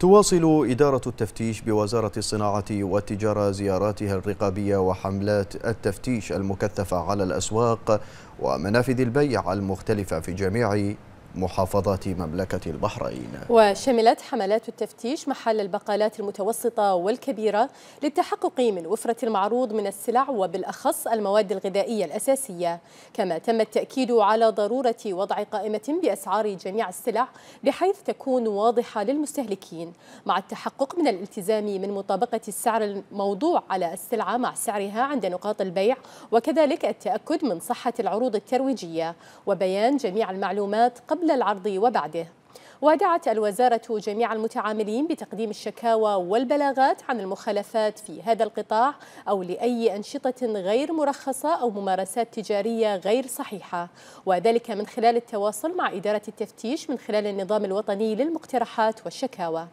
تواصل إدارة التفتيش بوزارة الصناعة والتجارة زياراتها الرقابية وحملات التفتيش المكثفة على الأسواق ومنافذ البيع المختلفة في جميع محافظة مملكة البحرين وشملت حملات التفتيش محل البقالات المتوسطة والكبيرة للتحقق من وفرة المعروض من السلع وبالأخص المواد الغذائية الأساسية كما تم التأكيد على ضرورة وضع قائمة بأسعار جميع السلع بحيث تكون واضحة للمستهلكين مع التحقق من الالتزام من مطابقة السعر الموضوع على السلعة مع سعرها عند نقاط البيع وكذلك التأكد من صحة العروض الترويجية وبيان جميع المعلومات قبل قبل العرض وبعده ودعت الوزارة جميع المتعاملين بتقديم الشكاوى والبلاغات عن المخالفات في هذا القطاع أو لأي أنشطة غير مرخصة أو ممارسات تجارية غير صحيحة وذلك من خلال التواصل مع إدارة التفتيش من خلال النظام الوطني للمقترحات والشكاوى